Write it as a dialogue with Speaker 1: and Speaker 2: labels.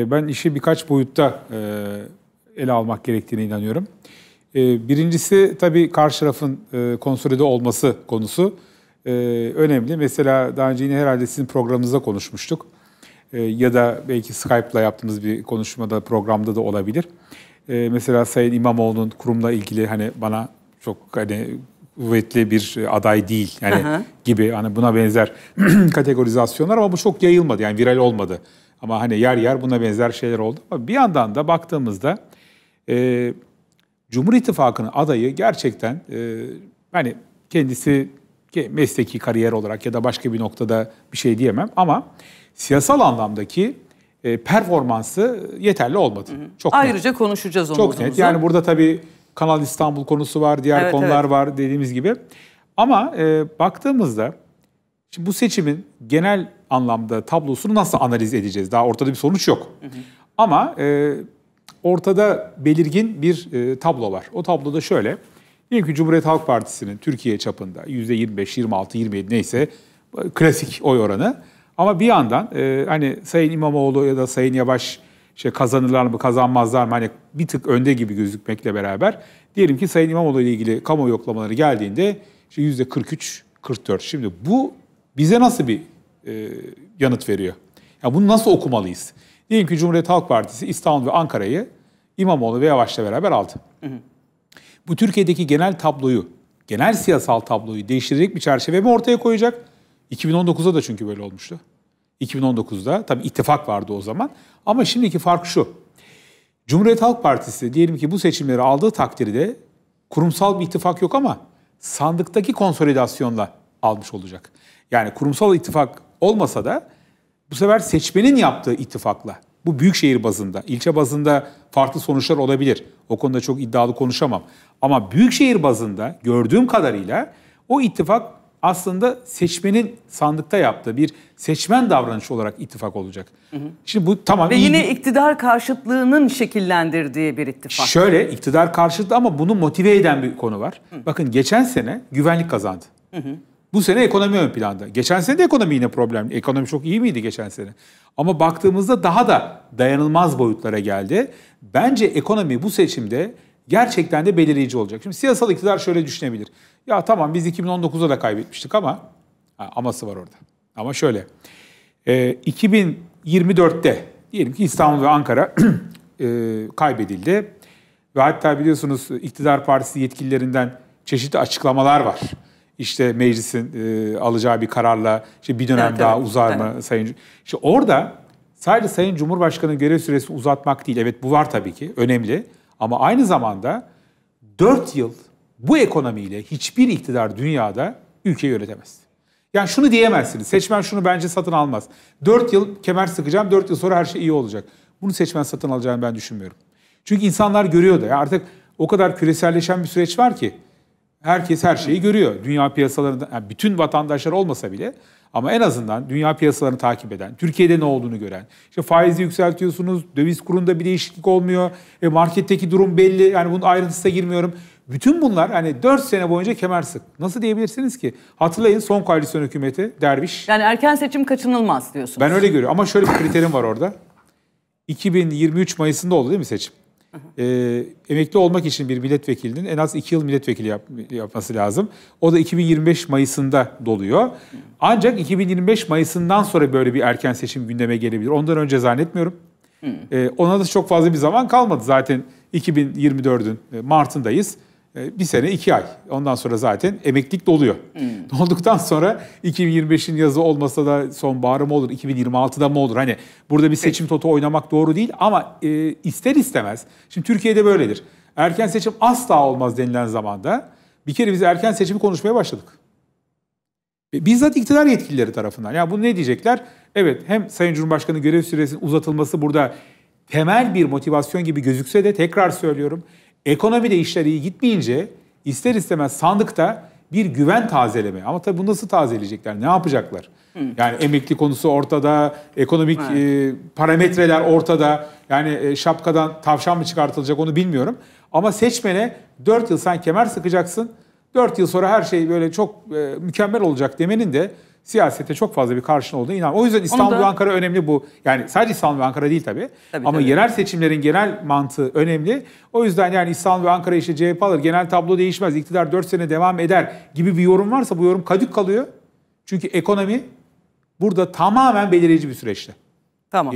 Speaker 1: Ee, ben işi birkaç boyutta e, ele almak gerektiğine inanıyorum. Ee, birincisi tabii karşı tarafın e, konsolide olması konusu ee, önemli. Mesela daha önce yine herhalde sizin programınızda konuşmuştuk. Ya da belki Skype'la yaptığımız bir konuşmada, programda da olabilir. Mesela Sayın İmamoğlu'nun kurumla ilgili hani bana çok hani kuvvetli bir aday değil yani Aha. gibi hani buna benzer kategorizasyonlar ama bu çok yayılmadı yani viral olmadı. Ama hani yer yer buna benzer şeyler oldu. Ama bir yandan da baktığımızda e, Cumhur İttifakı'nın adayı gerçekten e, hani kendisi mesleki kariyer olarak ya da başka bir noktada bir şey diyemem ama siyasal anlamdaki e, performansı yeterli olmadı. Hı hı. Çok Ayrıca net. konuşacağız onu. Çok net. Yani burada tabii Kanal İstanbul konusu var, diğer evet, konular evet. var dediğimiz gibi. Ama e, baktığımızda Şimdi bu seçimin genel anlamda tablosunu nasıl analiz edeceğiz? Daha ortada bir sonuç yok. Hı hı. Ama e, ortada belirgin bir e, tablo var. O tabloda şöyle. Diyelim ki Cumhuriyet Halk Partisi'nin Türkiye çapında yüzde %25, 26, 27 neyse e, klasik oy oranı. Ama bir yandan e, hani Sayın İmamoğlu ya da Sayın Yavaş işte kazanırlar mı kazanmazlar mı hani bir tık önde gibi gözükmekle beraber diyelim ki Sayın İmamoğlu ile ilgili kamuoyu yoklamaları geldiğinde işte %43, 44. Şimdi bu bize nasıl bir e, yanıt veriyor? Ya bunu nasıl okumalıyız? Diyelim ki Cumhuriyet Halk Partisi İstanbul ve Ankara'yı İmamoğlu ve Yavaş'la beraber aldı. Hı hı. Bu Türkiye'deki genel tabloyu, genel siyasal tabloyu değiştirecek bir çerçeve mi ortaya koyacak? 2019'da da çünkü böyle olmuştu. 2019'da tabi ittifak vardı o zaman. Ama şimdiki fark şu. Cumhuriyet Halk Partisi diyelim ki bu seçimleri aldığı takdirde kurumsal bir ittifak yok ama sandıktaki konsolidasyonla almış olacak. Yani kurumsal ittifak olmasa da bu sefer seçmenin yaptığı ittifakla bu büyükşehir bazında, ilçe bazında farklı sonuçlar olabilir. O konuda çok iddialı konuşamam. Ama büyükşehir bazında gördüğüm kadarıyla o ittifak aslında seçmenin sandıkta yaptığı bir seçmen davranışı olarak ittifak olacak. Hı hı. Şimdi bu tamam. Ve yine iktidar karşıtlığının şekillendirdiği bir ittifak. Şöyle iktidar karşıtlığı ama bunu motive eden bir konu var. Hı. Bakın geçen sene güvenlik kazandı. Hı hı. Bu sene ekonomi ön planda. Geçen sene de ekonomi yine problemli. Ekonomi çok iyi miydi geçen sene? Ama baktığımızda daha da dayanılmaz boyutlara geldi. Bence ekonomi bu seçimde gerçekten de belirleyici olacak. Şimdi siyasal iktidar şöyle düşünebilir. Ya tamam biz 2019'da da kaybetmiştik ama ha, aması var orada. Ama şöyle. E, 2024'te diyelim ki İstanbul ve Ankara e, kaybedildi. Ve hatta biliyorsunuz iktidar partisi yetkililerinden çeşitli açıklamalar var işte meclisin e, alacağı bir kararla işte bir dönem evet, daha evet, uzar mı evet. Sayın İşte orada sadece Sayın Cumhurbaşkanı'nın görev süresini uzatmak değil. Evet bu var tabii ki önemli ama aynı zamanda 4 yıl bu ekonomiyle hiçbir iktidar dünyada ülkeyi yönetemez. Yani şunu diyemezsiniz. Seçmen şunu bence satın almaz. 4 yıl kemer sıkacağım, 4 yıl sonra her şey iyi olacak. Bunu seçmen satın alacağını ben düşünmüyorum. Çünkü insanlar görüyor da ya artık o kadar küreselleşen bir süreç var ki herkes her şeyi görüyor. Dünya piyasalarında yani bütün vatandaşlar olmasa bile ama en azından dünya piyasalarını takip eden, Türkiye'de ne olduğunu gören, işte faizi yükseltiyorsunuz, döviz kurunda bir değişiklik olmuyor, e, marketteki durum belli, yani bunun ayrıntısına girmiyorum. Bütün bunlar hani 4 sene boyunca kemer sık. Nasıl diyebilirsiniz ki? Hatırlayın son koalisyon hükümeti Derviş. Yani erken seçim kaçınılmaz diyorsunuz. Ben öyle görüyorum ama şöyle bir kriterim var orada. 2023 Mayıs'ında oldu değil mi seçim? e, emekli olmak için bir milletvekilinin en az 2 yıl milletvekili yap, yapması lazım. O da 2025 Mayıs'ında doluyor. Ancak 2025 Mayıs'ından sonra böyle bir erken seçim gündeme gelebilir. Ondan önce zannetmiyorum. E, ona da çok fazla bir zaman kalmadı zaten 2024'ün e, Mart'ındayız. Ee, bir sene iki ay. Ondan sonra zaten emeklilik doluyor. Hmm. Dolduktan sonra 2025'in yazı olmasa da sonbaharı mı olur, 2026'da mı olur? Hani burada bir seçim totu oynamak doğru değil ama e, ister istemez. Şimdi Türkiye'de böyledir. Erken seçim asla olmaz denilen zamanda bir kere biz erken seçimi konuşmaya başladık. Bizzat iktidar yetkilileri tarafından. Yani bunu ne diyecekler? Evet hem Sayın Cumhurbaşkanı görev süresinin uzatılması burada temel bir motivasyon gibi gözükse de tekrar söylüyorum. Ekonomide işler iyi gitmeyince ister istemez sandıkta bir güven tazeleme. Ama tabii bu nasıl tazeleyecekler? Ne yapacaklar? Hı. Yani emekli konusu ortada, ekonomik e, parametreler ortada. Yani e, şapkadan tavşan mı çıkartılacak onu bilmiyorum. Ama seçmene 4 yıl sen kemer sıkacaksın. 4 yıl sonra her şey böyle çok e, mükemmel olacak demenin de siyasete çok fazla bir karşın olduğunu inan. O yüzden İstanbul da... Ankara önemli bu. Yani sadece İstanbul ve Ankara değil tabii. tabii Ama tabii. yerel seçimlerin genel mantığı önemli. O yüzden yani İstanbul ve Ankara işte CHP alır. Genel tablo değişmez. İktidar 4 sene devam eder gibi bir yorum varsa bu yorum kadük kalıyor. Çünkü ekonomi burada tamamen belirleyici bir süreçte. Tamam.